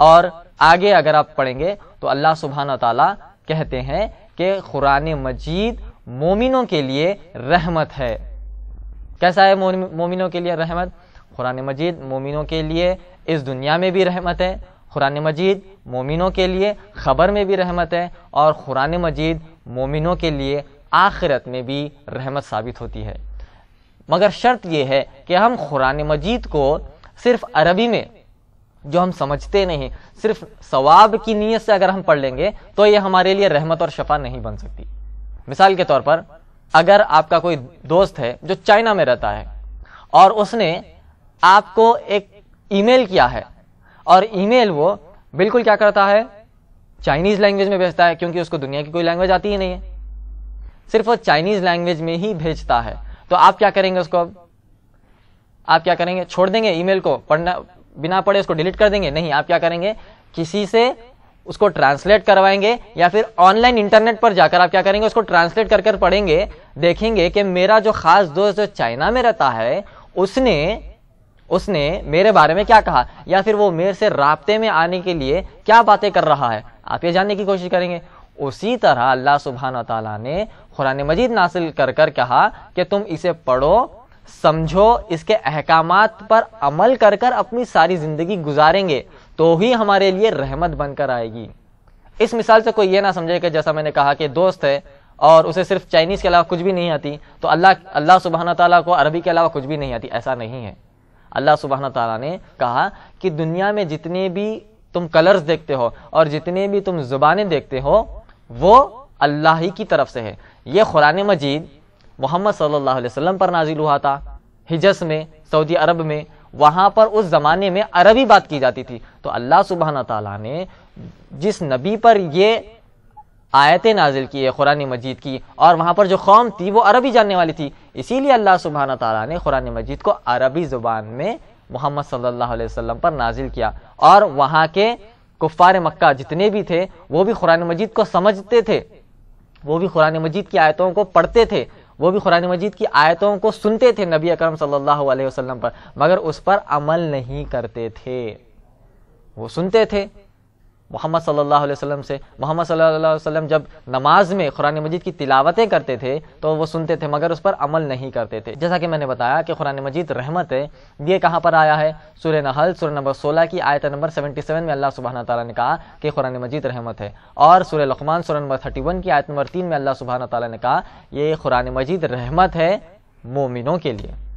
और आगे अगर आप पढ़ेंगे तो अल्लाह सुबहान तला कहते हैं कि कुरान मजीद मोमिनों के लिए रहमत है कैसा है मोमिनों के लिए रहमत कुरान मजीद मोमिनों के लिए इस दुनिया में भी रहमत है कुरान मजीद मोमिनों के लिए ख़बर में भी रहमत है और कुरान मजीद मोमिनों के लिए आखिरत में भी रहमत साबित होती है मगर शर्त यह है कि हम कुरान मजीद को सिर्फ अरबी में जो हम समझते नहीं सिर्फ सवाब की नीयत से अगर हम पढ़ लेंगे तो ये हमारे लिए रहमत और शफा नहीं बन सकती मिसाल के तौर पर अगर आपका कोई दोस्त है जो चाइना में रहता है और उसने आपको एक ईमेल किया है और ईमेल वो बिल्कुल क्या करता है चाइनीज लैंग्वेज में भेजता है क्योंकि उसको दुनिया की कोई लैंग्वेज आती ही नहीं है सिर्फ वो चाइनीज लैंग्वेज में ही भेजता है तो आप क्या करेंगे उसको आप क्या करेंगे छोड़ देंगे ईमेल को पढ़ना बिना पढ़े उसको डिलीट कर देंगे नहीं आप क्या करेंगे किसी से उसको ट्रांसलेट करवाएंगे या फिर ऑनलाइन इंटरनेट पर जाकर आप क्या करेंगे उसको ट्रांसलेट कर कर पढ़ेंगे देखेंगे कि मेरा जो खास दोस्त जो चाइना में रहता है उसने उसने मेरे बारे में क्या कहा या फिर वो मेरे से रबते में आने के लिए क्या बातें कर रहा है आप ये जानने की कोशिश करेंगे उसी तरह अल्लाह सुबहान तला ने कुरान मजीद नासिल कर कर कहा कि तुम इसे पढ़ो समझो इसके अहकाम पर अमल कर कर अपनी सारी जिंदगी गुजारेंगे तो ही हमारे लिए रहमत बनकर आएगी इस मिसाल से कोई ये ना समझे कि जैसा मैंने कहा कि दोस्त है और उसे सिर्फ चाइनीज़ के अलावा कुछ भी नहीं आती तो अल्लाह अल्लाह सुबहाना तला को अरबी के अलावा कुछ भी नहीं आती ऐसा नहीं है अल्लाह सुबहाना तला ने कहा कि दुनिया में जितने भी तुम कलर्स देखते हो और जितने भी तुम जुबानें देखते हो वो अल्लाह ही की तरफ से है ये कुरान मजीद मोहम्मद सल्लल्लाहु अलैहि वसल्लम पर नाजिल हुआ था हिजस में सऊदी अरब में वहां पर उस जमाने में अरबी बात की जाती थी तो अल्लाह सुबहाना तला ने जिस नबी पर ये आयतें नाजिल की है कुरान मजीद की और वहाँ पर जो कौम थी वो अरबी जानने वाली थी इसीलिए अल्लाह सुबहाना तला ने कुरान मजीद को अरबी ज़ुबान में मोहम्मद सल्लल्लाहु अलैहि वसल्लम पर नाजिल किया और वहाँ के कुफ़ार मक्का जितने भी थे वो भी कुरान मजीद को समझते थे वो भी कुरान मजीद की आयतों को पढ़ते थे वो भी कुरान मजीद की आयतों को सुनते थे नबी अकरम सल्लल्लाहु अलैहि वसल्लम पर मगर उस पर अमल नहीं करते थे वो सुनते थे मोहम्मद सल्लल्लाहु अलैहि वसल्लम से मोहम्मद सल्लल्लाहु अलैहि वसल्लम जब नमाज में कुरान मजीद की तिलावतें करते थे तो वो सुनते थे मगर उस पर अमल नहीं करते थे जैसा कि मैंने बताया कि कुरान मजीद रहमत है ये कहाँ पर आया है सुर नहल सुर नंबर सोलह की आयत नंबर सेवेंटी सेवन में अल्लाह सुबहाना तला ने कहा कि कुरान मजीद रहमत है और सुर लकमान सुर नंबर थर्टी वन की आयत नंबर तीन में अल्लाह सुबहाना तला ने कहा यह कुरान मजीद रहमत है मोमिनों के लिए